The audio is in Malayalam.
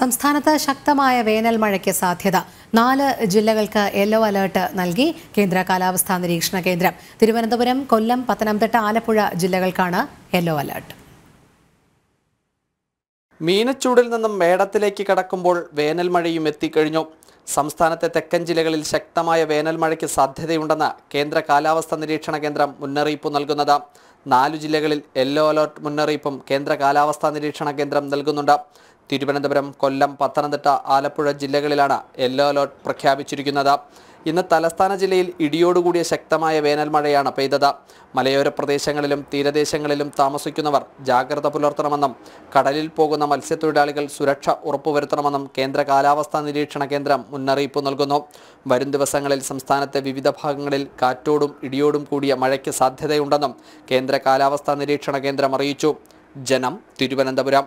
സംസ്ഥാനത്ത് ശക്തമായ വേനൽ മഴയ്ക്ക് സാധ്യത നാല് ജില്ലകൾക്ക് യെല്ലോ അലേർട്ട് നൽകി കേന്ദ്ര കാലാവസ്ഥാ നിരീക്ഷണ കേന്ദ്രം തിരുവനന്തപുരം കൊല്ലം പത്തനംതിട്ട ആലപ്പുഴ ജില്ലകൾക്കാണ് യെല്ലോ അലേർട്ട് മീനച്ചൂടിൽ നിന്നും മേടത്തിലേക്ക് കടക്കുമ്പോൾ വേനൽ മഴയും എത്തിക്കഴിഞ്ഞു സംസ്ഥാനത്തെ തെക്കൻ ജില്ലകളിൽ ശക്തമായ വേനൽ മഴയ്ക്ക് സാധ്യതയുണ്ടെന്ന് കേന്ദ്ര കാലാവസ്ഥാ നിരീക്ഷണ കേന്ദ്രം മുന്നറിയിപ്പ് നൽകുന്നത് നാലു ജില്ലകളിൽ യെല്ലോ അലർട്ട് മുന്നറിയിപ്പും കേന്ദ്ര കാലാവസ്ഥാ നിരീക്ഷണ കേന്ദ്രം നൽകുന്നുണ്ട് തിരുവനന്തപുരം കൊല്ലം പത്തനംതിട്ട ആലപ്പുഴ ജില്ലകളിലാണ് യെല്ലോ അലർട്ട് പ്രഖ്യാപിച്ചിരിക്കുന്നത് ഇന്ന് തലസ്ഥാന ജില്ലയിൽ ഇടിയോടുകൂടിയ ശക്തമായ വേനൽ മഴയാണ് പെയ്തത് മലയോര പ്രദേശങ്ങളിലും തീരദേശങ്ങളിലും താമസിക്കുന്നവർ ജാഗ്രത പുലർത്തണമെന്നും കടലിൽ പോകുന്ന മത്സ്യത്തൊഴിലാളികൾ സുരക്ഷ ഉറപ്പുവരുത്തണമെന്നും കേന്ദ്ര കാലാവസ്ഥാ നിരീക്ഷണ കേന്ദ്രം മുന്നറിയിപ്പ് നൽകുന്നു വരും ദിവസങ്ങളിൽ സംസ്ഥാനത്തെ വിവിധ ഭാഗങ്ങളിൽ കാറ്റോടും ഇടിയോടും കൂടിയ മഴയ്ക്ക് സാധ്യതയുണ്ടെന്നും കേന്ദ്ര കാലാവസ്ഥാ നിരീക്ഷണ കേന്ദ്രം അറിയിച്ചു ജനം തിരുവനന്തപുരം